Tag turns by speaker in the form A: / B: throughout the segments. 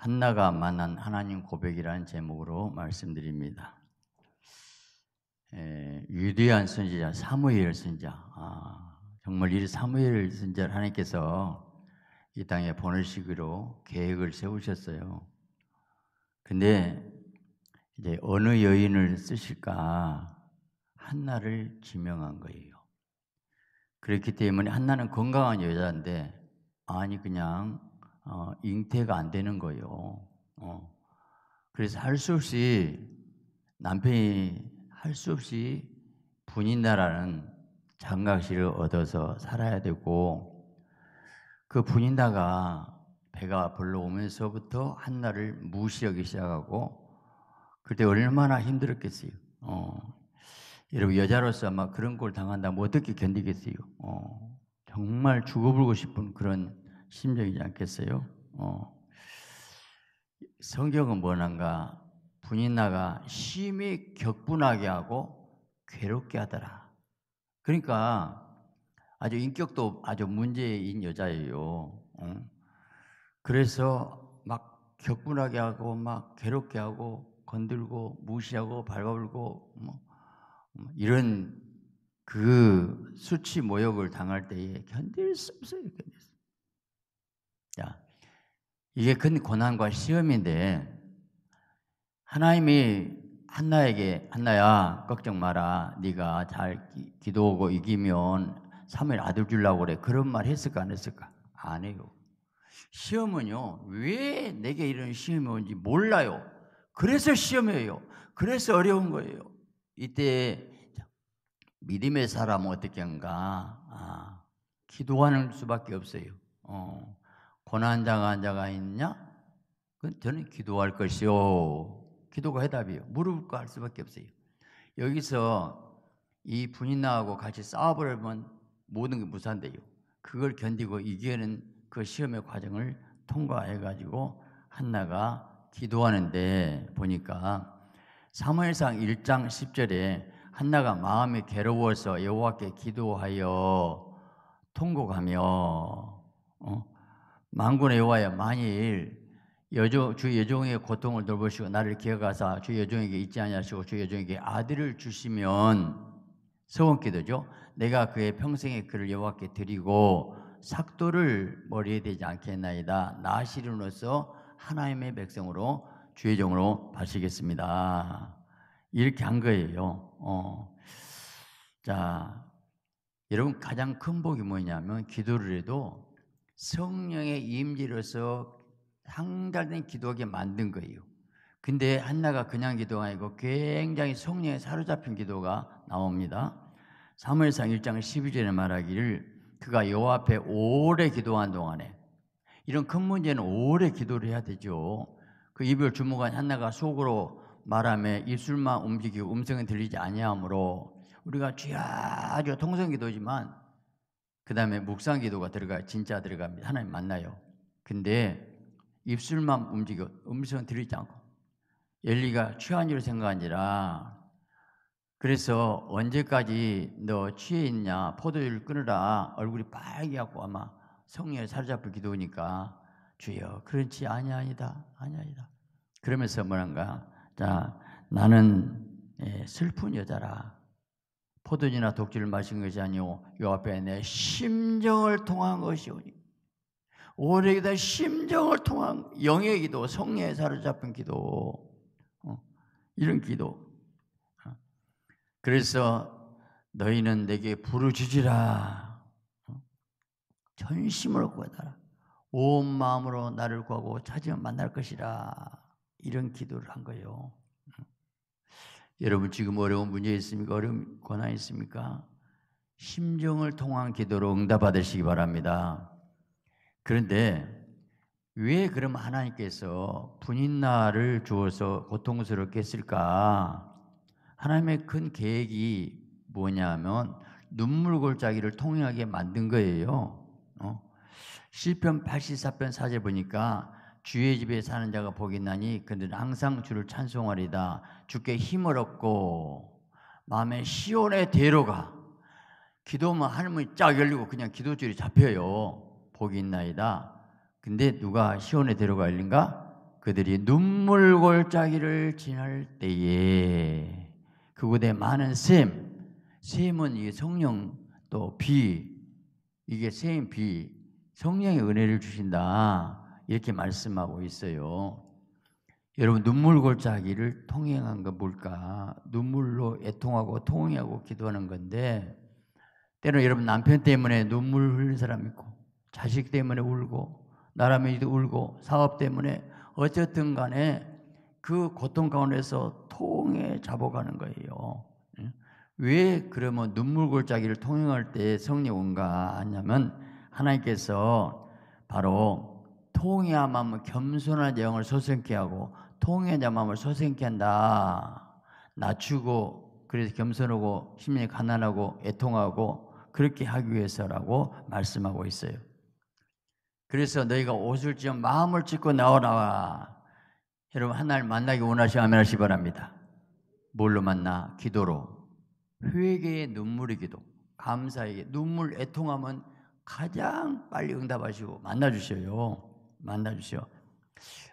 A: 한나가 만난 하나님 고백이라는 제목으로 말씀드립니다. 에, 위대한 선지자 사무엘 선자 아, 정말 이 사무엘 선지자 하나님께서 이 땅에 보내시기로 계획을 세우셨어요. 근데 이제 어느 여인을 쓰실까 한나를 지명한 거예요. 그렇기 때문에 한나는 건강한 여자인데 아니 그냥 어, 잉태가 안 되는 거예요. 어. 그래서 할 수 없이 남편이 할 수 없이 분인다라는 장각실을 얻어서 살아야 되고 그 분인다가 배가 불러오면서부터 한날을 무시하기 시작하고 그때 얼마나 힘들었겠어요. 어. 여러분 여자로서 아마 그런 걸 당한다면 어떻게 견디겠어요? 어. 정말 죽어불고 싶은 그런 심정이지 않겠어요? 어. 성경은 뭐란가 분인나가 심히 격분하게 하고 괴롭게 하더라. 그러니까 아주 인격도 아주 문제인 여자예요. 응? 어. 그래서 막 격분하게 하고 막 괴롭게 하고 건들고 무시하고 밟아불고 뭐, 뭐 이런 그 수치 모욕을 당할 때에 견딜 수 없어요. 자, 이게 큰 고난과 시험인데 하나님이 한나에게 한나야 걱정 마라 네가 잘 기, 도하고 이기면 삼일 아들 주려고 그래 그런 말 했을까 안 했을까 안 해요 시험은요 왜 내게 이런 시험이 온지 몰라요 그래서 시험이에요 그래서 어려운 거예요 이때 믿음의 사람은 어떻게 한가 아, 기도하는 수밖에 없어요 어. 고난당한 자가 있냐? 그건 저는 기도할 것이요. 기도가 해답이요 무릎 꿇할 수밖에 없어요. 여기서 이 분인나하고 같이 싸워버리면 모든 게 무산돼요. 그걸 견디고 이겨낸 그 시험의 과정을 통과해가지고 한나가 기도하는데 보니까 사무엘상 1장 10절에 한나가 마음이 괴로워서 여호와께 기도하여 통곡하며 어? 만군의 여호와여 만일 여조, 주 여종의 고통을 돌보시고 나를 기억하사 주 여종에게 잊지 아니하시고 주 여종에게 아들을 주시면 서원기도죠. 내가 그의 평생의 그를 여호와께 드리고 삭도를 머리에 대지 않겠나이다. 나시른으로서 하나님의 백성으로 주의 종으로 바치겠습니다. 이렇게 한 거예요. 어. 자, 여러분 가장 큰 복이 뭐냐면 기도를 해도 성령의 임지로서 상달된 기도하게 만든 거예요. 근데 한나가 그냥 기도가 아니고 굉장히 성령에 사로잡힌 기도가 나옵니다. 사무엘상 1장 12절에 말하기를 그가 여호와 앞에 오래 기도한 동안에 이런 큰 문제는 오래 기도를 해야 되죠. 그 이별 주무관 한나가 속으로 말하며 입술만 움직이고 음성이 들리지 아니하므로 우리가 주야주 통성기도지만 그 다음에 묵상 기도가 들어가 진짜 들어갑니다. 하나님 만나요. 근데 입술만 움직여 음성 들리지 않고 엘리가 취한 일 생각하니라 그래서 언제까지 너 취해 있냐 포도주를 끊으라 얼굴이 빨개 갖고 아마 성령에 사로잡혀 기도니까 주여 그렇지 아니 아니다 아니 아니다 그러면서 뭐란가 자 나는 예, 슬픈 여자라 포도주나 독주를 마신 것이 아니오 요 앞에 내 심정을 통한 것이오니 오래 기도 심정을 통한 영의 기도 성령에 사로잡힌 기도 어, 이런 기도 어, 그래서 너희는 내게 부르짖으라 어, 전심으 구하라 온 마음으로 나를 구하고 찾으면 만날 것이라 이런 기도를 한 거예요 여러분 지금 어려운 문제 있습니까? 어려운 권한 있습니까? 심정을 통한 기도로 응답받으시기 바랍니다. 그런데 왜 그럼 하나님께서 분인날을 주어서 고통스럽게 했을까? 하나님의 큰 계획이 뭐냐면 눈물 골짜기를 통행하게 만든 거예요. 어? 시편 84편 4절 보니까 주의 집에 사는 자가 복이 나니 그들은 항상 주를 찬송하리다. 주께 힘을 얻고 마음의 시온의 대로가 기도하 하늘문이 쫙 열리고 그냥 기도줄이 잡혀요. 복이 있나이다. 근데 누가 시온의 대로가 열린가? 그들이 눈물 골짜기를 지날 때에 그곳에 많은 샘, 샘은 이 성령 또 비, 이게 샘, 비, 성령의 은혜를 주신다. 이렇게 말씀하고 있어요. 여러분 눈물 골짜기를 통행한 건 뭘까? 눈물로 애통하고 통행하고 기도하는 건데 때로 여러분 남편 때문에 눈물 흘린 사람 있고 자식 때문에 울고 나라면이 울고 사업 때문에 어쨌든 간에 그 고통 가운데서 통해 잡아가는 거예요. 예? 왜 그러면 눈물 골짜기를 통행할 때 성령 온가 하냐면 하나님께서 바로 통회야 마음을 겸손한 영을 소생케 하고 통회야 마음을 소생케 한다. 낮추고 그래서 겸손하고 심령이 가난하고 애통하고 그렇게 하기 위해서라고 말씀하고 있어요. 그래서 너희가 옷을 지어 마음을 찢고 나오라. 여러분 하나님 만나기 원하시면 아멘 하시 바랍니다. 뭘로 만나? 기도로. 회개의 눈물이 기도. 감사의 눈물 애통하면 가장 빨리 응답하시고 만나주셔요. 만나주시오.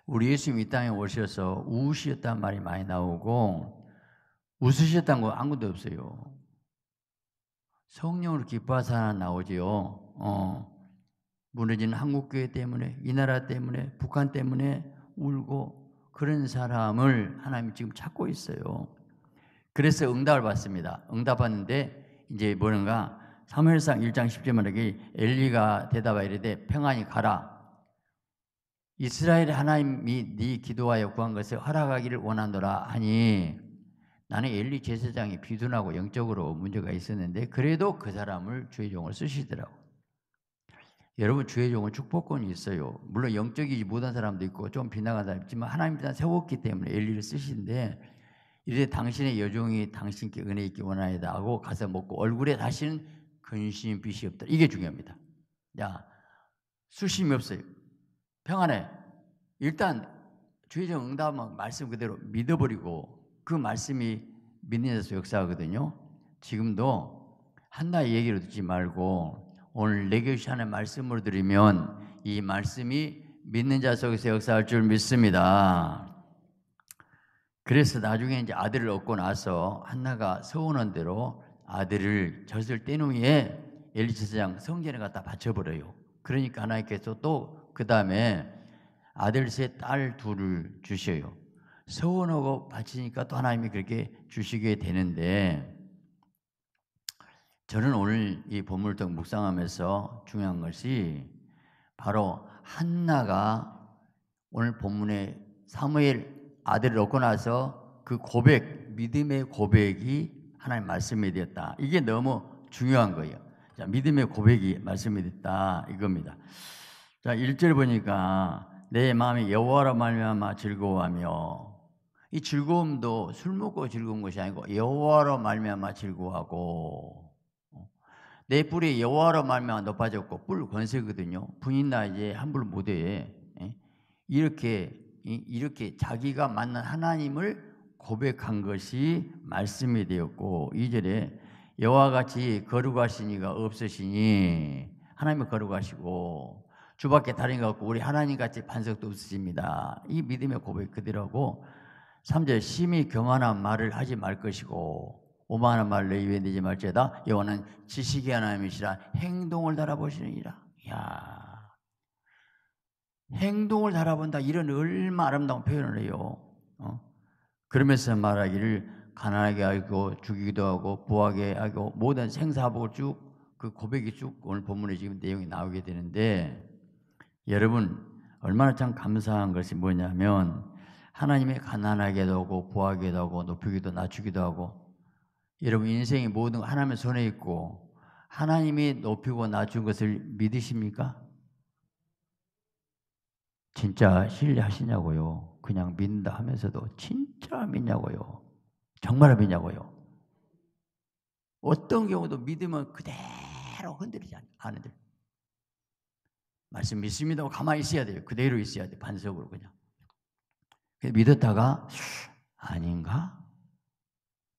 A: 우리 예수님이 이 땅에 오셔서 우시다는 말이 많이 나오고 웃으셨다는 거 아무도 없어요. 성령으로 기뻐하사 하나 나오지요. 어. 무너진 한국교회 때문에 이 나라 때문에 북한 때문에 울고 그런 사람을 하나님이 지금 찾고 있어요. 그래서 응답을 받습니다. 응답 받는데 이제 뭐는가 3회엘상 1장 10절 말하기 엘리가 대답하이르되 평안히 가라. 이스라엘 하나님이 네 기도하여 구한 것을 허락하기를 원하노라 하니 나는 엘리 제사장이 비둔하고 영적으로 문제가 있었는데 그래도 그 사람을 주의 종을 쓰시더라고. 여러분 주의 종은 축복권이 있어요. 물론 영적이지 못한 사람도 있고 좀 비나간 사람 있지만 하나님 일단 세웠기 때문에 엘리를 쓰시는데 이제 당신의 여종이 당신께 은혜 있기 원하이다 하고 가서 먹고 얼굴에 다시는 근심빛이 없다. 이게 중요합니다. 야 수심이 없어요. 평안해. 일단 주의적 응답은 말씀 그대로 믿어버리고 그 말씀이 믿는 데서 역사하거든요. 지금도 한나의 얘기를 듣지 말고 오늘 내게 주시는 말씀을 드리면 이 말씀이 믿는 자 속에서 역사할 줄 믿습니다. 그래서 나중에 이제 아들을 얻고 나서 한나가 서원한 대로 아들을 젖을 뗀 후에 엘리제사장 성전에 갖다 바쳐버려요. 그러니까 하나님께서 또그 다음에 아들 셋, 딸 둘을 주셔요. 서원하고 바치니까 또 하나님이 그렇게 주시게 되는데 저는 오늘 이 보물떡 묵상하면서 중요한 것이 바로 한나가 오늘 본문에 사무엘 아들을 얻고 나서 그 고백, 믿음의 고백이 하나님 말씀이 되었다. 이게 너무 중요한 거예요. 자, 믿음의 고백이 말씀이 됐다 이겁니다. 자, 그러니까 1절 보니까 내 마음이 여호와로 말미암아 즐거워하며 이 즐거움도 술 먹고 즐거운 것이 아니고 여호와로 말미암아 즐거워하고 어, 내 뿔이 여호와로 말미암아 높아졌고 뿔 권세거든요. 분인 나이제 함부로 못해. 예? 이렇게 이렇게 자기가 만난 하나님을 고백한 것이 말씀이 되었고 이절에 여호와 같이 거룩하신 이가 없으시니 하나님이 거룩하시고 주밖에 다른 것 없고 우리 하나님 같이 반석도 없으십니다. 이 믿음의 고백 그대로고 3절 심히 교만한 말을 하지 말 것이고 오만한 말을 내유에 내지 말지다 여호와는 지식의 하나님이시라 행동을 달아보시느니라. 야. 행동을 달아본다 이런 얼마 아름다운 표현을 해요. 어? 그러면서 말하기를 가난하게 하고 죽이기도 하고 부하게 하고 모든 생사복을 쭉 그 고백이 쭉 오늘 본문에 지금 내용이 나오게 되는데 여러분 얼마나 참 감사한 것이 뭐냐면 하나님이 가난하게도 하고 부하게도 하고 높이기도 낮추기도 하고 여러분 인생의 모든 하나님의 손에 있고 하나님이 높이고 낮춘 것을 믿으십니까? 진짜 신뢰하시냐고요. 그냥 믿는다 하면서도 진짜 믿냐고요. 정말 믿냐고요. 어떤 경우도 믿으면 그대로 흔들리지 않아요. 말씀 믿습니다 가만히 있어야 돼요. 그대로 있어야 돼. 요 반석으로 그냥. 믿었다가 아닌가?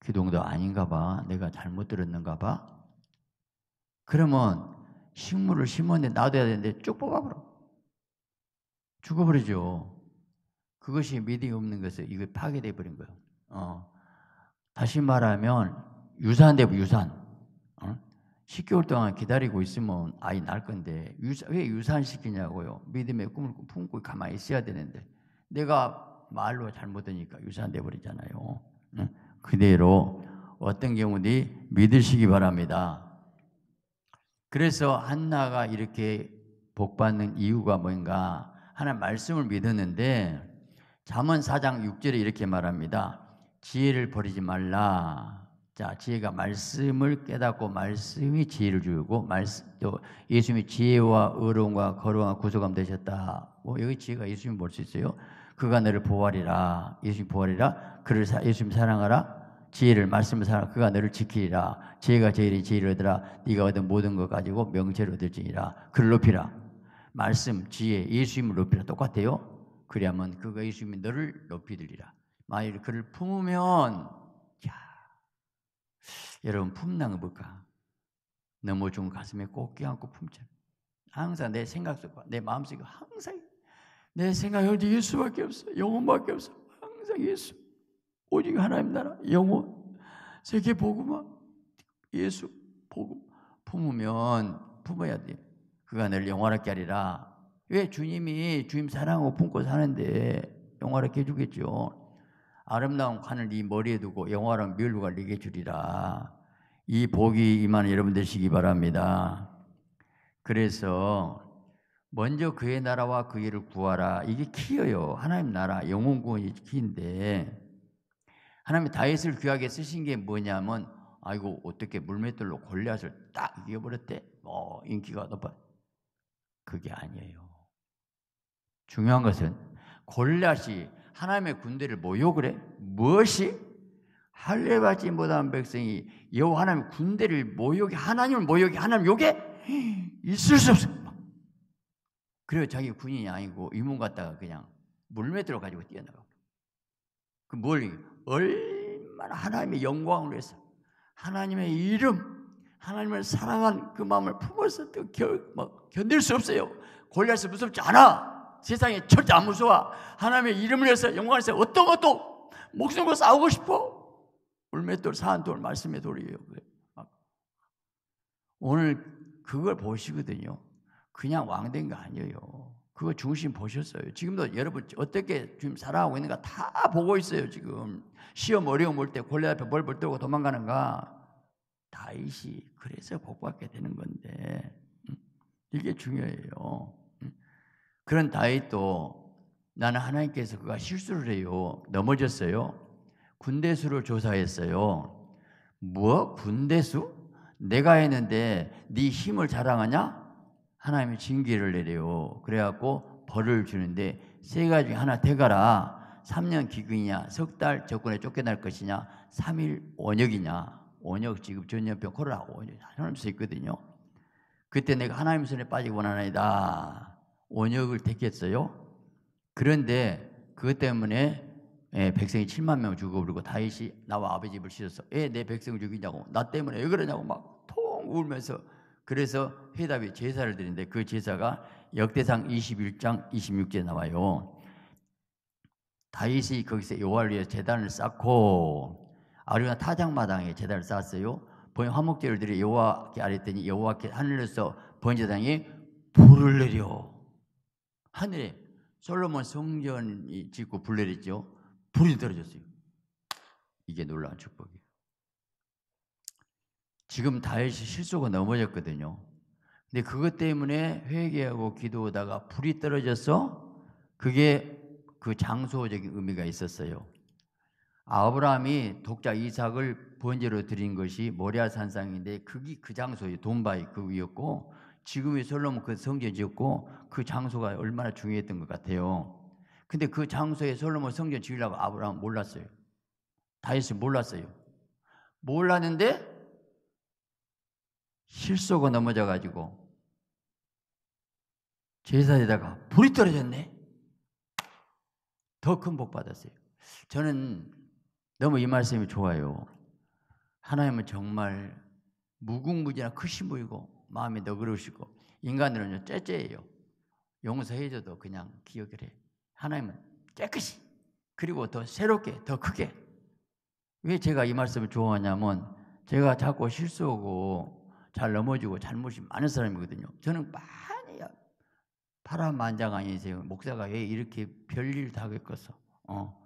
A: 기동도 아닌가 봐. 내가 잘못 들었는가 봐. 그러면 식물을 심었는데 놔둬야 되는데 쭉 뽑아버려. 죽어버리죠. 그것이 믿음이 없는 것을 이거 파괴돼 버린 거예요. 어. 다시 말하면 유산돼 되 유산. 10개월 동안 기다리고 있으면 아이 날 건데 유사, 왜 유산시키냐고요. 믿음의 꿈을 품고 가만히 있어야 되는데 내가 말로 잘못하니까 유산돼 버리잖아요. 응? 그대로 어떤 경우든 믿으시기 바랍니다. 그래서 한나가 이렇게 복 받는 이유가 뭔가 하나 말씀을 믿었는데 잠언 4장 6절에 이렇게 말합니다. 지혜를 버리지 말라. 자, 지혜가 말씀을 깨닫고 말씀이 지혜를 주고 말씀 또 예수님이 지혜와 의로움과 거룩한 구속함 되셨다. 뭐 여기 지혜가 예수님 볼수 있어요. 그가 너를 보호하리라. 예수님 보호하리라. 그를 사, 예수님 사랑하라. 지혜를 말씀을 사랑 그가 너를 지키리라. 지혜가 제일이 지혜를 얻으라. 네가 얻은 모든 것 가지고 명제를 얻을지니라. 그를 높이라. 말씀, 지혜, 예수님을 높이라 똑같아요. 그리하면 그가 예수님이 너를 높이 들리라. 만일 그를 품으면 여러분 품는 것볼까 넘어진 가슴에 꼭 껴안고 품자. 항상 내 생각 속내 마음 속에 항상 내 생각이 오 예수밖에 없어. 영혼밖에 없어. 항상 예수. 오직 하나님 나라 영혼 세계 복음만 예수 복음 품으면 품어야 돼. 그가 늘 영화롭게 하리라. 왜 주님이 주님 사랑하고 품고 사는데 영화롭게 해주겠죠. 아름다운 칸을 네 머리에 두고 영화랑 멸루가 네게 주리라. 이 복이 임만 여러분 되시기 바랍니다. 그래서 먼저 그의 나라와 그 일을 구하라. 이게 키예요. 하나님 나라 영혼 구원이 키인데 하나님이 다윗을 귀하게 쓰신 게 뭐냐면 아이고 어떻게 물맷돌로 골리앗을 딱 이겨버렸대. 뭐 인기가 높아. 그게 아니에요. 중요한 것은 골리앗이 하나님의 군대를 모 욕을 해? 무엇이? 할례 받지 못한 백성이 여호와 하나님 군대를 모욕이 하나님을 모욕이 하나님 욕에 있을 수 없어. 그래 자기 군인이 아니고 이문 갔다가 그냥 물매들어 가지고 뛰어나가 그뭘 얼마나 하나님의 영광을 위해서 하나님의 이름 하나님을 사랑한 그 마음을 품어서 또 견, 막 뭐 견딜 수 없어요. 골리앗이 무섭지 않아. 세상에 절대 안 무서워. 하나님의 이름을 위해서 영광을 위해서 어떤 것도 목숨 걸고 싸우고 싶어. 울메돌 사한돌, 말씀의 돌이에요. 오늘 그걸 보시거든요. 그냥 왕된 거 아니에요. 그거 중심 보셨어요. 지금도 여러분 어떻게 지금 살아가고 있는가 다 보고 있어요. 지금 시험 어려움 올때 골래 앞에 벌벌 떨고 도망가는가 다이시 그래서 복받게 되는 건데 음. 이게 중요해요. 그런 다윗도 나는 하나님께서 그가 실수를 해요. 넘어졌어요. 군대수를 조사했어요. 뭐 군대수? 내가 했는데 네 힘을 자랑하냐? 하나님이 징계를 내려요. 그래갖고 벌을 주는데 세 가지 하나 대가라. 3년 기근이냐, 석 달 적군에 쫓겨날 것이냐, 3일 원역이냐, 원역 지금 전염병 코로나 원역 하나님 있거든요. 그때 내가 하나님 손에 빠지고 원하나이다. 원역을 택했어요. 그런데 그것 때문에 예, 백성이 7만 명 죽어버리고 다윗이 나와 아버지 집을 씻었어. 예, 내 백성을 죽이냐고 나 때문에 왜 그러냐고 막 통 울면서 그래서 해답이 제사를 드린데 그 제사가 역대상 21장 26제 나와요. 다윗이 거기서 여호를 위해 재단을 쌓고 아리나 타작마당에 재단을 쌓았어요. 본 화목제를 드려 여호께 아랬더니 여호께 하늘에서 번제당에 불을 내려. 하늘에 솔로몬 성전이 짓고 불내렸죠. 불이 떨어졌어요. 이게 놀라운 축복이에요. 지금 다윗이 실수가 넘어졌거든요. 근데 그것 때문에 회개하고 기도하다가 불이 떨어져서 그게 그 장소적인 의미가 있었어요. 아브라함이 독자 이삭을 번제로 드린 것이 모리아 산상인데 그게 그 장소에 돈바이 그위였고 지금의 솔로몬 그 성전 지었고 그 장소가 얼마나 중요했던 것 같아요. 근데 그 장소에 솔로몬 성전 지으려고 아브라함 몰랐어요. 다윗이 몰랐어요. 몰랐는데 실속어 넘어져 가지고 제사에다가 불이 떨어졌네. 더 큰 복 받았어요. 저는 너무 이 말씀이 좋아요. 하나님은 정말 무궁무진한 크신 분이고 마음이 너그러우시고 인간들은요 째째예요. 용서해줘도 그냥 기억을 해. 하나님은 깨끗이 그리고 더 새롭게 더 크게 왜 제가 이 말씀을 좋아하냐면 제가 자꾸 실수하고 잘 넘어지고 잘못이 많은 사람이거든요. 저는 많이 파란만장 한 인생 요 목사가 왜 이렇게 별일 다 겪어서 어.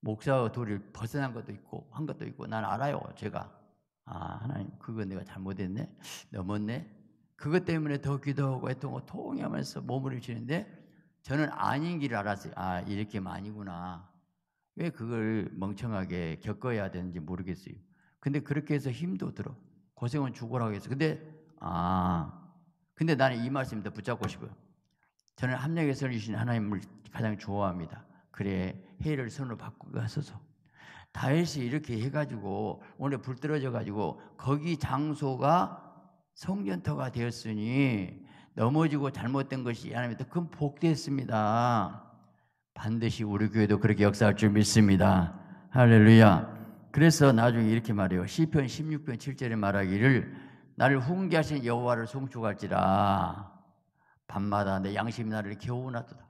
A: 목사 도리를 벗어난 것도 있고 한 것도 있고 난 알아요 제가 아, 하나님, 그거 내가 잘못했네? 넘었네? 그것 때문에 더 기도하고 했던 거 통하면서 몸을 치는데 저는 아닌 길 알았어요. 아, 이렇게 아니구나. 왜 그걸 멍청하게 겪어야 되는지 모르겠어요. 근데 그렇게 해서 힘도 들어. 고생은 죽으라고 했어. 근데, 아, 근데 나는 이 말씀 더 붙잡고 싶어요. 저는 합력의 선이신 하나님을 가장 좋아합니다. 그래, 해를 손으로 바꾸게 하소서. 다윗이 이렇게 해가지고 오늘 불 떨어져가지고 거기 장소가 성전터가 되었으니 넘어지고 잘못된 것이 하나님의 큰 복됐습니다. 반드시 우리 교회도 그렇게 역사할 줄 믿습니다. 할렐루야. 그래서 나중에 이렇게 말해요. 시편 16편 7절에 말하기를 나를 훈계하신 여호와를 송축할지라 밤마다 내 양심이 나를 겨우나도다.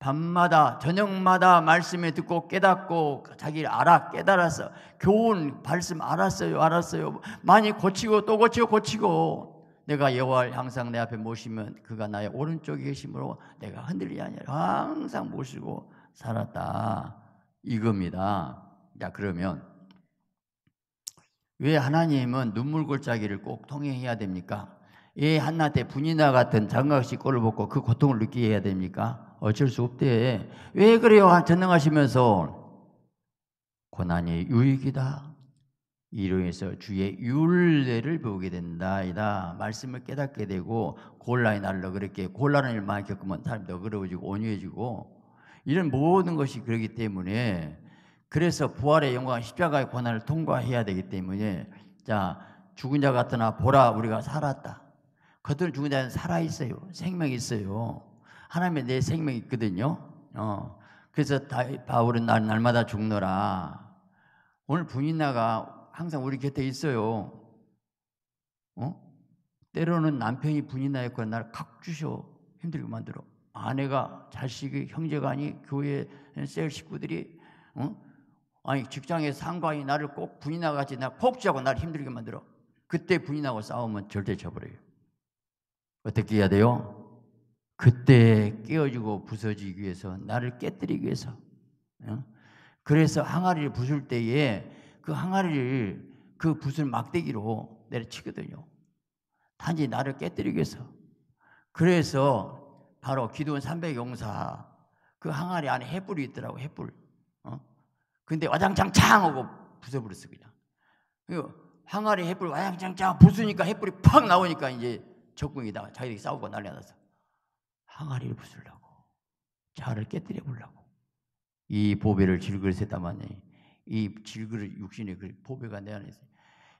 A: 밤마다 저녁마다 말씀을 듣고 깨닫고 자기를 알아 깨달았어 교훈 말씀 알았어요 알았어요 많이 고치고 또 고치고 고치고 내가 여호와를 항상 내 앞에 모시면 그가 나의 오른쪽에 계심으로 내가 흔들리지 않냐 항상 모시고 살았다 이겁니다 자 그러면 왜 하나님은 눈물 골짜기를 꼭 통행해야 됩니까? 왜 예, 한나한테 분이나 같은 장각식 꼴을 벗고 그 고통을 느끼게 해야 됩니까? 어쩔 수 없대. 왜 그래요? 전능하시면서 고난이 유익이다. 이로 인 해서 주의 율례를 보게 된다이다. 말씀을 깨닫게 되고 곤란이 날러 그렇게 곤란한 일 많이 겪으면 사람 너그러워지고 온유해지고 이런 모든 것이 그러기 때문에 그래서 부활의 영광 십자가의 고난을 통과해야 되기 때문에 자 죽은 자 같으나 보라 우리가 살았다. 그들로 죽은 자는 살아 있어요. 생명이 있어요. 하나님의 내 생명이 있거든요. 어. 그래서 다, 바울은 날, 날마다 죽노라. 오늘 부인나가 항상 우리 곁에 있어요. 어? 때로는 남편이 부인나였 거나 나각 주셔 힘들게 만들어. 아내가 자식이 형제가 아니 교회 셀 식구들이 어? 아니 직장의 상관이 나를 꼭부인나 같이 나콕 쥐하고 나를 힘들게 만들어. 그때 부인하고 싸우면 절대 져버려요. 어떻게 해야 돼요? 그때 깨어지고 부서지기 위해서 나를 깨뜨리기 위해서 어? 그래서 항아리를 부술 때에 그 항아리를 그 붓을 막대기로 내려치거든요. 단지 나를 깨뜨리기 위해서 그래서 바로 기도원 300용사 그 항아리 안에 횃불이 있더라고 횃불 어? 근데 와장창창 하고 부숴버렸어 그냥 항아리 횃불 와장창창 부수니까 횃불이 팍 나오니까 이제 적군이다 자기들이 싸우고 난리 났어 항아리를 부술라고 자아를 깨뜨려 보려고 이 보배를 질그릇에 담았니 이 질그릇 육신의 그 보배가 내 안에 있어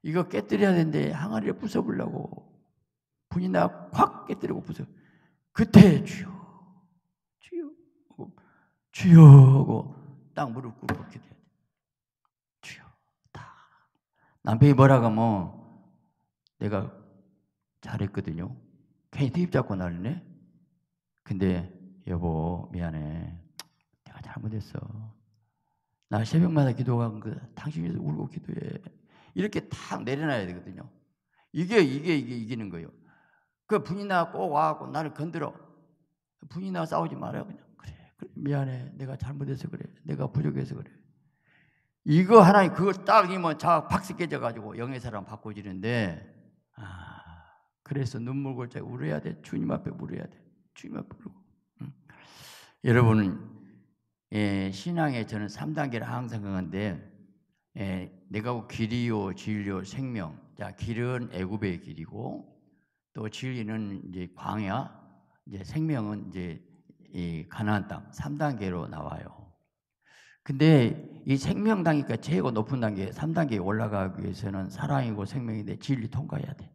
A: 이거 깨뜨려야 되는데 항아리를 부숴보려고 분이 나확 깨뜨리고 부숴 그때 주여 주여 주여 하고 땅 무릎 꿇고 기도해야 돼 주여 다 남편이 뭐라고 하면 내가 잘했거든요 괜히 대입 잡고 나르네 근데 여보 미안해. 내가 잘못했어. 나 새벽마다 기도하는 그 당신이 울고 기도해. 이렇게 탁 내려놔야 되거든요. 이게 이게 이게 이기는 거예요. 그 분이 나꼭 와갖고 나를 건드려. 분이 나 싸우지 말아요 그냥 그래 그래 미안해 내가 잘못해서 그래 내가 부족해서 그래. 이거 하나님 그걸 딱이면 자 박스 깨져가지고 영의 사람 바꿔지는데 아 그래서 눈물 골짜기 울어야 돼 주님 앞에 울어야 돼. 주님을 부르고. 응? 여러분, 예, 신앙에 저는 3단계를 항상 강한데, 예, 내가 길이요, 진료 생명. 자, 길은 애굽의 길이고, 또 진리는 이제 광야, 이제 생명은 이제 이 가나안 땅 3단계로 나와요. 근데 이 생명 단계가 최고 높은 단계 3단계에 올라가기 위해서는 사랑이고 생명인데 진리 통과해야 돼.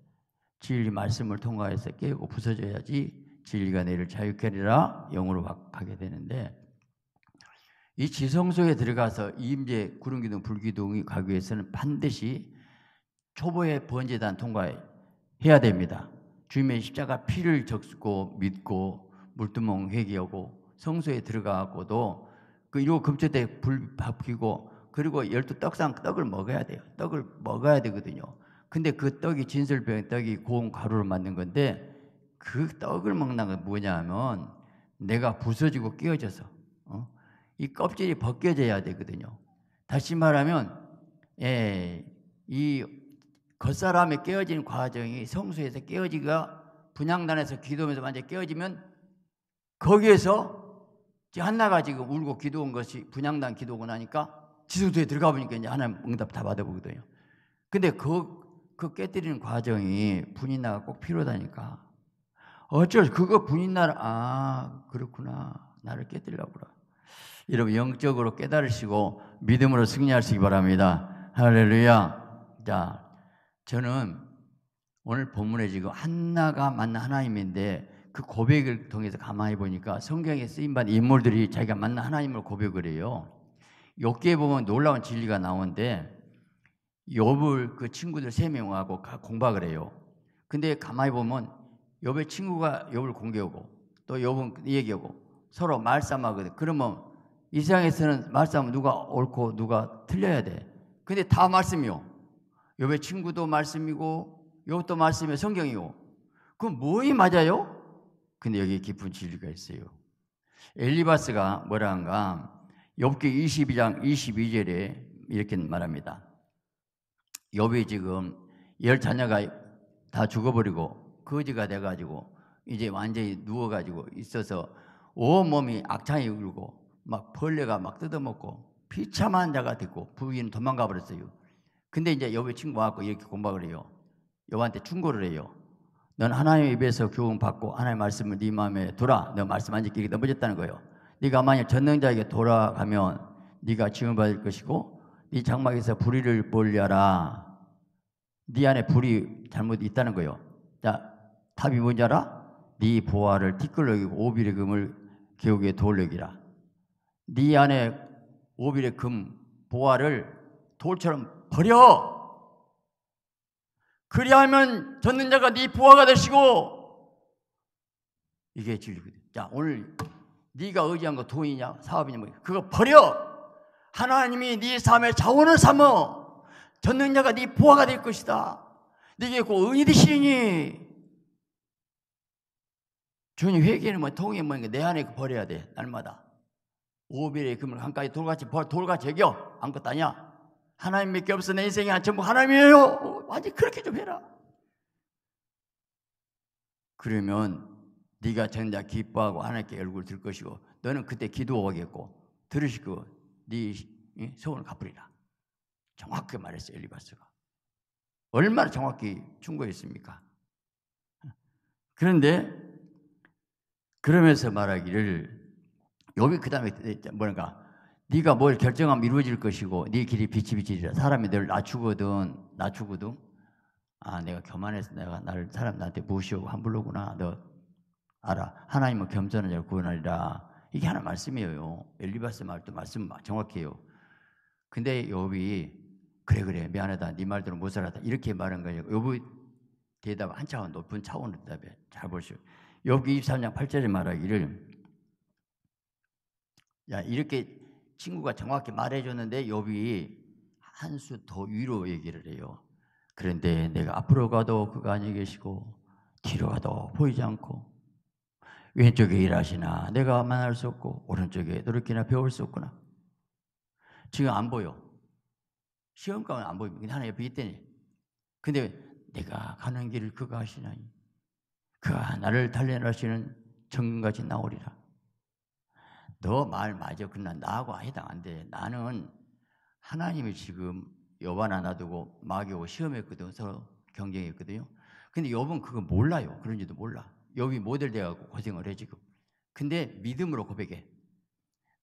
A: 진리 말씀을 통과해서 깨고 부서져야지 진리가 내희를 자유케 하리라 영으로 하게 되는데 이 지성소에 들어가서 임제 구름기둥 불기둥이 가기 위해서는 반드시 초보의 번제단 통과해야 됩니다. 주님의 십자가 피를 적고 믿고 물두멍 회개하고 성소에 들어가고도 그 이러고 금체 때불 바뀌고 그리고 열두 떡상 떡을 먹어야 돼요. 떡을 먹어야 되거든요. 근데 그 떡이 진설병 의 떡이 고운 가루로 만든 건데 그 떡을 먹는 건 뭐냐면 내가 부서지고 깨어져서 어? 이 껍질이 벗겨져야 되거든요. 다시 말하면 예, 이 겉사람의 깨어지는 과정이 성수에서 깨어지가 분양단에서 기도하면서 완전 깨어지면 거기에서 한나가 지금 울고 기도한 것이 분양단 기도고 나니까 지수도에 들어가 보니까 이제 하나님 응답 다 받아보거든요. 근데 그, 그 깨뜨리는 과정이 분이 나가 꼭 필요하다니까. 어쩔 그거 부인 날 아 그렇구나 나를 깨뜨리려구나 여러분 영적으로 깨달으시고 믿음으로 승리하시기 바랍니다 할렐루야 자 저는 오늘 본문에 지금 한나가 만난 하나님인데 그 고백을 통해서 가만히 보니까 성경에 쓰인받은 인물들이 자기가 만난 하나님을 고백을 해요 욕기에 보면 놀라운 진리가 나오는데 욥을 그 친구들 세 명하고 공박을 해요 근데 가만히 보면 욥의 친구가 욥을 공개하고 또 욥은 얘기하고 서로 말싸움하거든. 그러면 이 세상에서는 말싸움 누가 옳고 누가 틀려야 돼. 근데 다 말씀이요. 욥의 친구도 말씀이고 욥도 말씀이 성경이고. 그럼 뭐이 맞아요? 근데 여기 깊은 진리가 있어요. 엘리바스가 뭐라 한가? 욥기 22장 22절에 이렇게 말합니다. 욥이 지금 열 자녀가 다 죽어버리고 거지가 돼가지고 이제 완전히 누워가지고 있어서 온몸이 악창이 울고 막 벌레가 막 뜯어먹고 비참한 자가 됐고 부인은 도망가 버렸어요. 근데 이제 여배 친구가 와서 이렇게 공박을 해요. 여한테 충고를 해요. 넌하나님 입에서 교훈 받고 하나님 말씀을 네 마음에 돌아. 너 말씀 안 지키게 넘어졌다는 거예요. 네가 만약 전능자에게 돌아가면 네가 지원 받을 것이고 네 장막에서 불의를 몰려라. 네 안에 불이 잘못 있다는 거예요. 자, 답이 뭔지 알아? 네 보화를 티끌러기고 오비의 금을 개옥에 돌려기라. 네 안에 오비의 금 보화를 돌처럼 버려. 그리하면 젖는 자가 네 부하가 되시고 이게 진리거든. 자 오늘 네가 의지한 거 돈이냐 사업이냐 뭐 그거 버려. 하나님이 네 삶의 자원을 삼어 젖는 자가 네 부하가 될 것이다. 네게 곧 은이 되시니 주님 회개는 뭐 통이 뭐니까 내 안에 버려야 돼 날마다 오비의 금을 한가지 돌같이 벌 돌같이 여겨 아것도 아니야 하나님 밖에 없어 내 인생이 전부 하나님이에요 아직 그렇게 좀 해라 그러면 네가 전자 기뻐하고 하나님께 얼굴 들 것이고 너는 그때 기도하겠고 들으시고 네 소원을 갚으리라 정확하게 말했어 엘리바스가 얼마나 정확히 충고했습니까 그런데 그러면서 말하기를 여기 그다음에 뭐랄까 네가 뭘 결정하면 이루어질 것이고 네 길이 빛이 비치리라 사람이 널 낮추거든 낮추거든 아 내가 교만해서 내가 나를 사람 나한테 무시하고 함부로구나 너 알아 하나님은 겸손한 자를 구원하리라 이게 하나 말씀이에요 엘리바스 말도 말씀 정확해요 근데 여비 그래 그래 미안하다 네 말대로 못 살았다 이렇게 말한 거예요 여비 대답 한 차원 높은 차원의 대답에 잘 보시오 여기 23장 8절에 말하기를 야 이렇게 친구가 정확히 말해줬는데 여기 한 수 더 위로 얘기를 해요. 그런데 내가 앞으로 가도 그가 안녕히 계시고 뒤로 가도 보이지 않고 왼쪽에 일하시나 내가 만날 수 없고 오른쪽에 노력이나 배울 수 없구나. 지금 안 보여. 시험관은 안 보입니다. 하나 옆에 있더니 근데 내가 가는 길을 그가 하시나니 그 하나를 달래놓으시는 정금같이 나오리라. 너 말 맞아. 그나 나하고 해당안돼 나는 하나님이 지금 여반 하나 두고 마귀하고 시험했거든. 서로 경쟁했거든요. 근데 여분 그거 몰라요. 그런지도 몰라. 여기 모델 돼갖고 고생을 해 지금. 근데 믿음으로 고백해.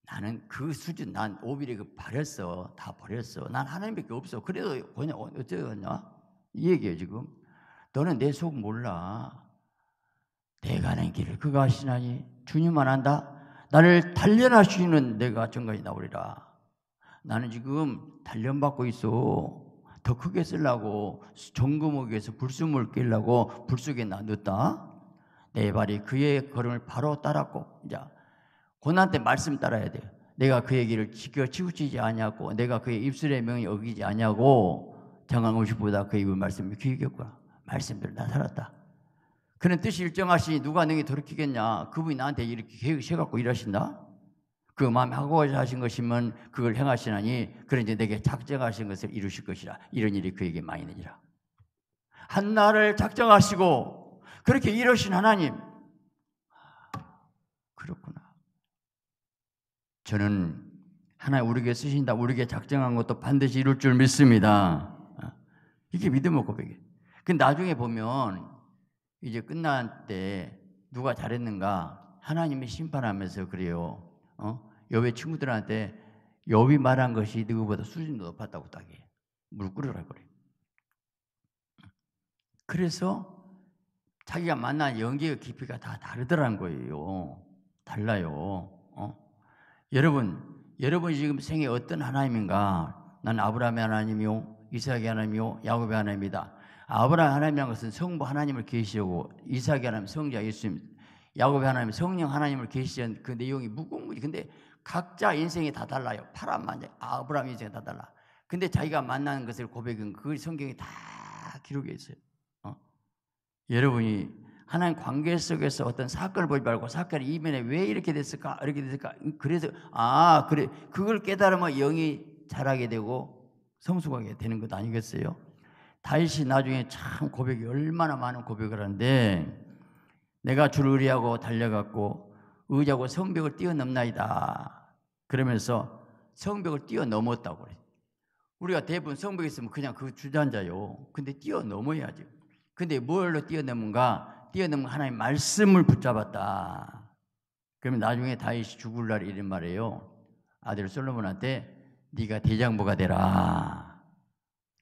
A: 나는 그 수준, 난 오비를 그 버렸어. 다 버렸어. 난 하나님밖에 없어. 그래도 그냥 어, 어쩌냐이 얘기예요, 지금. 너는 내 속 몰라. 내가 하는 길을 그가 하시나니 주님만 한다. 나를 단련하시는 내가 정관이 나오리라. 나는 지금 단련받고 있어. 더 크게 쓰려고 정금옥 위에서 불숨을 깨려고 불속에 놔뒀다. 내 발이 그의 걸음을 바로 따랐고 이제 고난 때 말씀 따라야 돼요. 내가 그의 길을 지켜 치우치지 아니고 내가 그의 입술의 명이 어기지 아니고 장한 것이보다 그의 말씀을 귀 겼구나. 말씀대로 나 살았다. 그는 뜻이 일정하시니 누가 능히 돌이키겠냐? 그분이 나한테 이렇게 계획 세갖고 일하신다? 그 마음에 하고자 하신 것이면 그걸 행하시나니 그런 이제 내게 작정하신 것을 이루실 것이라 이런 일이 그에게 많이 되니라 한나를 작정하시고 그렇게 이루신 하나님 아, 그렇구나 저는 하나님 우리에게 쓰신다 우리에게 작정한 것도 반드시 이룰 줄 믿습니다 아, 이게 믿음의 고백이에요 그 나중에 보면 이제 끝날 때 누가 잘했는가 하나님이 심판하면서 그래요. 어? 여배 친구들한테 여비 말한 것이 누구보다 수준도 높았다고 딱해. 물 끓으라 그 그래서 자기가 만난 연기의 깊이가 다 다르더란 거예요. 달라요. 어? 여러분, 여러분 지금 생에 어떤 하나님인가? 난 아브라함의 하나님이요, 이삭의 하나님이요, 야곱의 하나님이다. 아브라함 하나님이란 것은 성부 하나님을 계시하고 이삭이 하나님 성자 예수님 야곱이 하나님 성령 하나님을 계시한 그 내용이 무궁무지 근데 각자 인생이 다 달라요 파란만장 아브라함 인생이 다 달라 근데 자기가 만나는 것을 고백은 그 성경이 다 기록해 있어요 어? 여러분이 하나님 관계 속에서 어떤 사건을 보지 말고 사건의 이면에 왜 이렇게 됐을까 이렇게 됐을까 그래서 아 그래 그걸 깨달으면 영이 자라게 되고 성숙하게 되는 것 아니겠어요? 다윗이 나중에 참 고백이 얼마나 많은 고백을 하는데 내가 주를 의리하고 달려갔고 의자고 성벽을 뛰어넘나이다. 그러면서 성벽을 뛰어넘었다고 그 우리가 대부분 성벽에 있으면 그냥 그 주저앉아요. 근데 뛰어넘어야죠. 근데 뭘로 뛰어넘은가? 뛰어넘은 하나님 말씀을 붙잡았다. 그러면 나중에 다윗이 죽을 날 이런 말이에요. 아들 솔로몬한테 네가 대장부가 되라.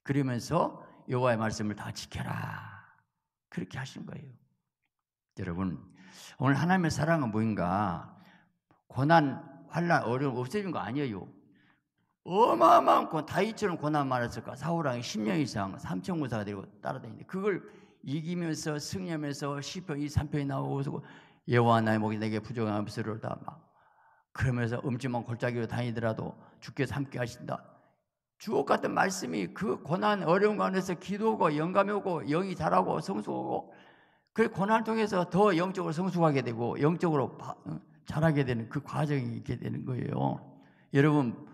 A: 그러면서 여호와의 말씀을 다 지켜라. 그렇게 하신 거예요. 여러분, 오늘 하나님의 사랑은 뭐가 고난, 환란, 어려움 없애준 거 아니에요. 어마어마한 고 다윗처럼 고난 많았을까? 사우랑이 10년 이상 삼천군사가 되고 따라다니는데 그걸 이기면서 승리하면서 시편 2, 3편이 나오고 예호와 나의 목이 내게 부족한 없으리로다 그러면서 음침한 골짜기로 다니더라도 주께서 함 하신다. 주옥 같은 말씀이 그 고난 어려운 가운데서 기도하고 영감이 오고 영이 자라고 성숙하고 그 고난을 통해서 더 영적으로 성숙하게 되고 영적으로 어, 자라게 되는 그 과정이 있게 되는 거예요. 여러분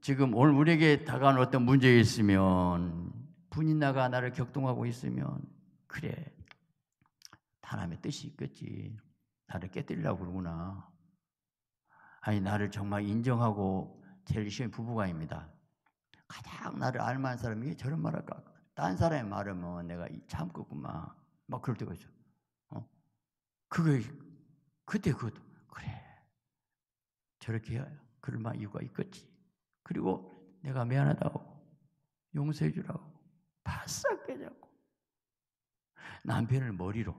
A: 지금 오늘 우리에게 다가온 어떤 문제 있으면 분인 나가 나를 격동하고 있으면 그래 하나님의 뜻이 있겠지 나를 깨뜨리려고 그러구나 아니 나를 정말 인정하고 제일 쉬운 부부가입니다 가장 나를 알만한 사람이 저런 말할까? 딴 사람의 말은뭐 내가 참겠구만. 막 그럴 때가 있어. 어? 그게, 그때 그것도, 그래. 저렇게 해야 그럴 만한 이유가 있겠지. 그리고 내가 미안하다고, 용서해 주라고, 바싹 깨자고. 남편을 머리로,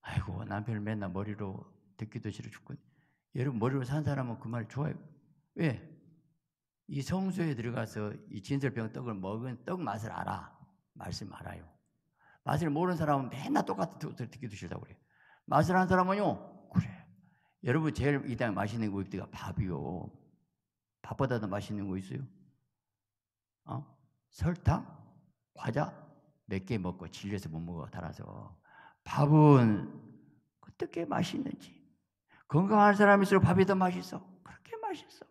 A: 아이고, 남편을 맨날 머리로 듣기도 싫어 죽고 여러분, 머리로 산 사람은 그 말 좋아요. 왜? 이 성소에 들어가서 이 진설병 떡을 먹은 떡 맛을 알아. 말씀 알아요. 맛을 모르는 사람은 맨날 똑같은 떡을 듣기도 싫다고 그래요. 맛을 아는 사람은요, 그래. 여러분, 제일 이 땅에 맛있는 고기가 밥이요. 밥보다 더 맛있는 거 있어요? 어? 설탕? 과자? 몇 개 먹고 질려서 못 먹어, 달아서. 밥은 어떻게 맛있는지. 건강한 사람일수록 밥이 더 맛있어. 그렇게 맛있어.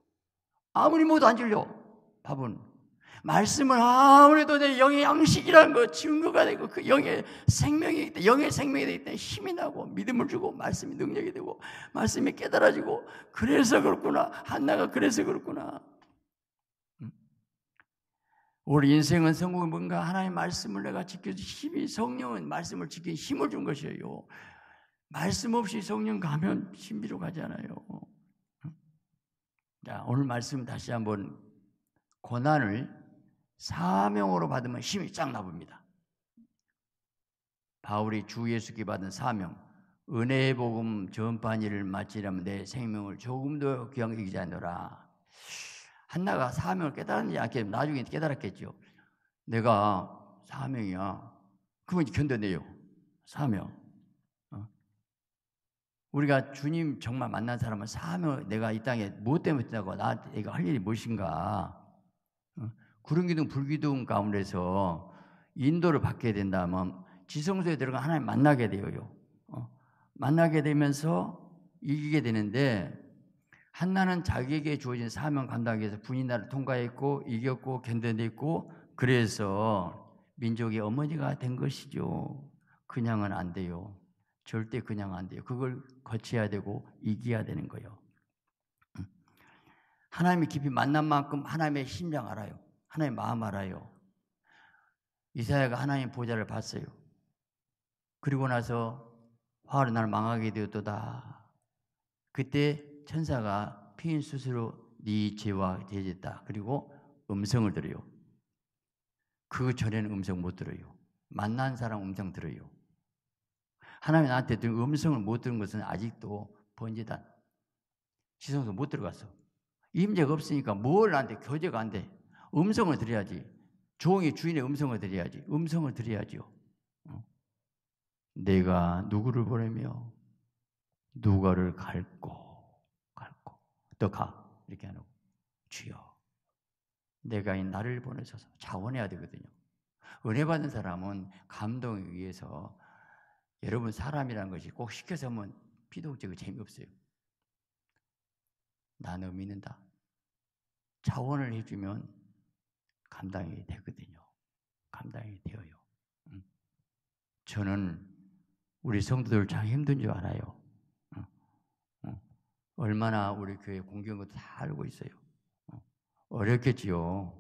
A: 아무리 모두 안 질려. 밥은. 말씀을 아무래도 내 영의 양식이라는 거 증거가 되고 그 영의 생명이 영의 생명이 되기 때문에 힘이 나고 믿음을 주고 말씀이 능력이 되고 말씀이 깨달아지고 그래서 그렇구나 한나가 그래서 그렇구나 음. 우리 인생은 성공이 뭔가 하나의 말씀을 내가 지켜주 힘이 성령은 말씀을 지키 힘을 준 것이에요 말씀 없이 성령 가면 신비로 가잖아요 자, 오늘 말씀 다시 한번 고난을 사명으로 받으면 힘이 쫙 나봅니다. 바울이 주 예수께 받은 사명, 은혜의 복음 전파 일을 마치려면 내 생명을 조금도 귀하게 여기지 않노라. 한나가 사명을 깨달았는지 안 깨달았는지 나중에 깨달았겠죠. 내가 사명이야. 그건 견뎌내요. 사명. 우리가 주님 정말 만난 사람은사명면 내가 이 땅에 무엇 때문에 있다고 나 내가 할 일이 무엇인가 구름기둥 불기둥 가운데서 인도를 받게 된다면 지성소에 들어가 하나님 만나게 되어요. 어? 만나게 되면서 이기게 되는데 한나는 자기에게 주어진 사명 감당해서 분인 나를 통과했고 이겼고 견뎌냈고 그래서 민족의 어머니가 된 것이죠. 그냥은 안 돼요. 절대 그냥 안 돼요. 그걸 거쳐야 되고 이겨야 되는 거예요. 음. 하나님이 깊이 만난 만큼 하나님의 심장 알아요. 하나님의 마음 알아요. 이사야가 하나님 보좌를 봤어요. 그리고 나서 화를날 망하게 되었도다. 그때 천사가 피인 수스로 네 죄와 대 죄졌다. 그리고 음성을 들어요. 그 전에는 음성 못 들어요. 만난 사람 음성 들어요. 하나님이 나한테 들은 음성을 못 들은 것은 아직도 번제단 시성소 못 들어갔어. 임재가 없으니까 뭘 나한테 교제가 안 돼. 음성을 드려야지. 종이 주인의 음성을 드려야지. 음성을 드려야지요. 어? 내가 누구를 보내며 누가를 갈고 갈고 너 가. 이렇게 하고 주여 내가 이 나를 보내셔서 자원해야 되거든요. 은혜 받은 사람은 감동에 의해서 여러분 사람이란 것이 꼭 시켜서면 피독제가 재미없어요. 나눠 믿는다. 자원을 해주면 감당이 되거든요. 감당이 되어요. 저는 우리 성도들 참 힘든 줄 알아요. 얼마나 우리 교회 공경 것도 다 알고 있어요. 어렵겠지요.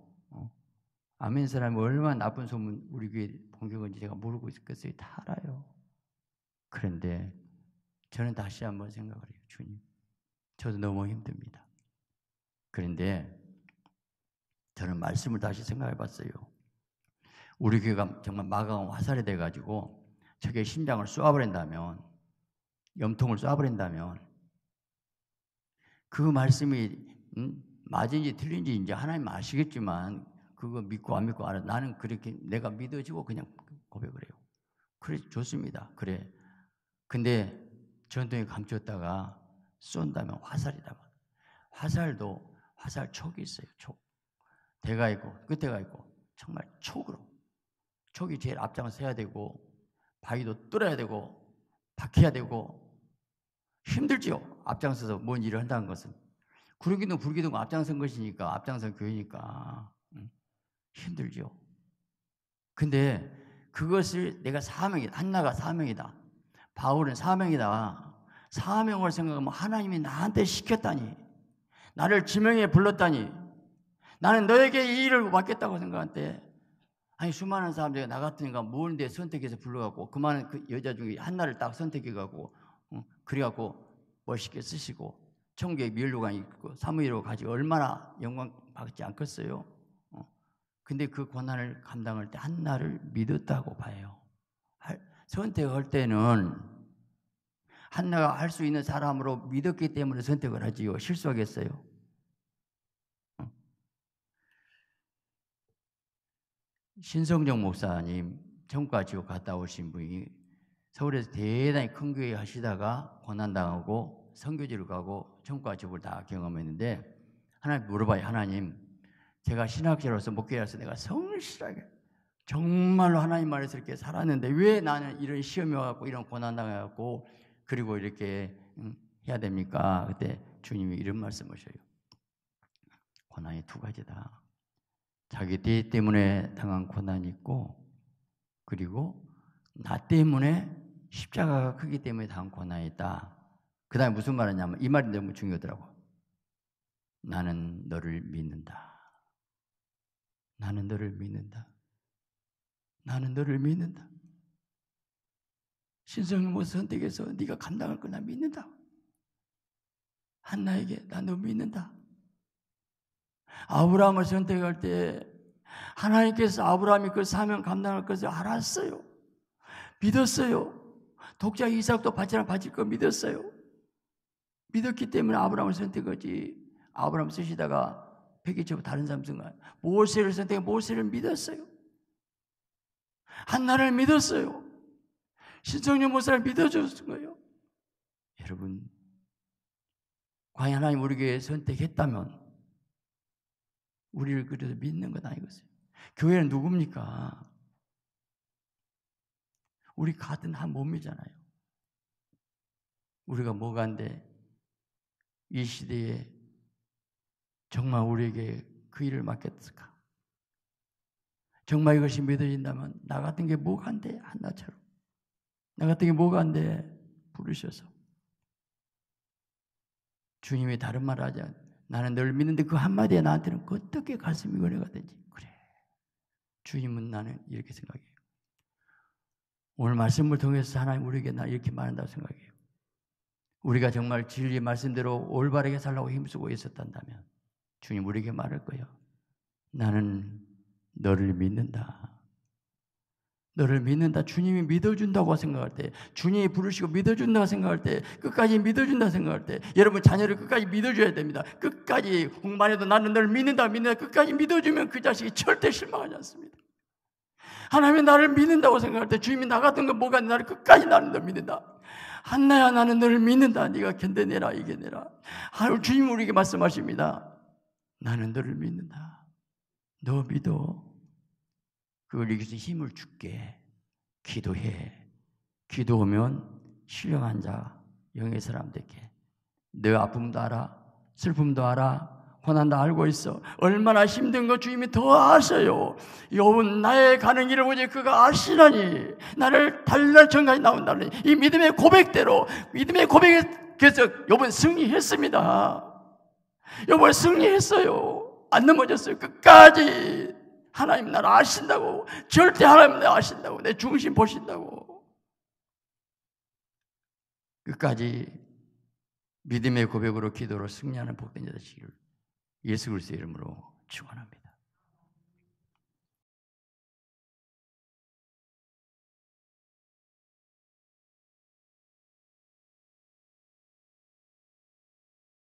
A: 아멘 사람이 얼마나 나쁜 소문 우리 교회 공경한지 제가 모르고 있겠어요. 다 알아요. 그런데 저는 다시 한번 생각을 해요. 주님, 저도 너무 힘듭니다. 그런데 저는 말씀을 다시 생각해 봤어요. 우리 교회가 정말 마가온 화살이 돼가지고 저게 심장을 쏴버린다면, 염통을 쏴버린다면, 그 말씀이 음, 맞은지 틀린지 이제 하나님 아시겠지만 그거 믿고 안 믿고 알아. 나는 그렇게 내가 믿어지고 그냥 고백을 해요. 그래 좋습니다. 그래 근데 전통에 감췄다가 쏜다면 화살이다. 화살도 화살 촉이 있어요. 촉. 대가 있고 끝에가 있고 정말 촉으로. 촉이 제일 앞장서야 되고 바위도 뚫어야 되고 박혀야 되고 힘들지요. 앞장서서 뭔 일을 한다는 것은. 구르기둥 불기둥 앞장선 것이니까 앞장선 교회니까 힘들죠 근데 그것을 내가 사명이다. 한나가 사명이다. 바울은 사명이다. 사명을 생각하면 하나님이 나한테 시켰다니. 나를 지명에 불렀다니. 나는 너에게 이 일을 맡겼다고 생각할 때 아니 수많은 사람들이 나 같으니까 뭔데 선택해서 불러갖고 그만 그 여자 중에 한나를딱 선택해갖고 어, 그래갖고 멋있게 쓰시고 천국에 멸류관 있고 사무엘로가지 얼마나 영광 받지 않겠어요? 어. 근데 그 고난을 감당할 때 한나를 믿었다고 봐요. 선택할 때는 한나가 할 수 있는 사람으로 믿었기 때문에 선택을 하지요. 실수하겠어요. 신성정 목사님 청과 지옥 갔다 오신 분이 서울에서 대단히 큰 교회 하시다가 고난당하고 선교지를 가고 청과 지옥을 다 경험했는데 하나님 물어봐요 하나님 제가 신학자로서 목회자로서 내가 성실하게 정말로 하나님 말에서 이렇게 살았는데 왜 나는 이런 시험이 와갖고 이런 고난 당해갖고 그리고 이렇게 음, 해야 됩니까? 그때 주님이 이런 말씀하셔요. 을 고난이 두 가지다. 자기 때 때문에 당한 고난이 있고 그리고 나 때문에 십자가가 크기 때문에 당한 고난이 있다. 그 다음에 무슨 말이냐면 이 말이 너무 중요하더라고. 나는 너를 믿는다. 나는 너를 믿는다. 나는 너를 믿는다. 신성의 선택해서 네가 감당할 거나 믿는다. 한나에게 나너 믿는다. 아브라함을 선택할 때 하나님께서 아브라함이 그 사명 감당할 것을 알았어요. 믿었어요. 독자 이삭도 바치랑 바칠 거 믿었어요. 믿었기 때문에 아브라함을 선택하지. 아브라함 쓰시다가 백기처럼 다른 사람 쓴거 모세를 선택해 모세를 믿었어요. 한나를 믿었어요. 신성령 목사를 믿어줬은 거예요. 여러분, 과연 하나님 우리에게 선택했다면 우리를 그래서 믿는 건 아니겠어요? 교회는 누굽니까? 우리 같은 한 몸이잖아요. 우리가 뭐가인데 이 시대에 정말 우리에게 그 일을 맡겼을까? 정말 이것이 믿어진다면 나 같은 게 뭐가 안 돼? 한나처럼. 아, 나 같은 게 뭐가 안 돼? 부르셔서. 주님이 다른 말 하지 나는 널 믿는데 그 한마디에 나한테는 어떻게 가슴이 은혜가 되지? 그래. 주님은 나는 이렇게 생각해요. 오늘 말씀을 통해서 하나님 우리에게 나 이렇게 말한다고 생각해요. 우리가 정말 진리 말씀대로 올바르게 살라고 힘쓰고 있었단다면 주님 우리에게 말할 거예요. 나는 너를 믿는다. 너를 믿는다. 주님이 믿어준다고 생각할 때, 주님이 부르시고 믿어준다고 생각할 때, 끝까지 믿어준다 생각할 때, 여러분 자녀를 끝까지 믿어줘야 됩니다. 끝까지 홍만해도 나는 너를 믿는다, 믿는다. 끝까지 믿어주면 그 자식이 절대 실망하지 않습니다. 하나님이 나를 믿는다고 생각할 때, 주님이 나 같은 거 뭐가 나를 끝까지 나는 너 믿는다. 한나야 나는 너를 믿는다. 네가 견뎌내라, 이겨내라. 하루 주님 우리에게 말씀하십니다. 나는 너를 믿는다. 너 믿어. 그걸 이기서 힘을 줄게. 기도해. 기도하면 신령한 자, 영의 사람 들께너 아픔도 알아. 슬픔도 알아. 고난도 알고 있어. 얼마나 힘든 거 주님이 더 아세요. 여분 나의 가는 길을 보직 그가 아시나니 나를 달랄 정까지 나온다니 이 믿음의 고백대로 믿음의 고백에 계속 여분 승리했습니다. 여분 승리했어요. 안 넘어졌어요. 끝까지 하나님 나를 아신다고 절대 하나님 나를 아신다고 내 중심 보신다고 끝까지 믿음의 고백으로 기도로 승리하는 복된 자시기를 예수 그리스도의 이름으로 축원합니다.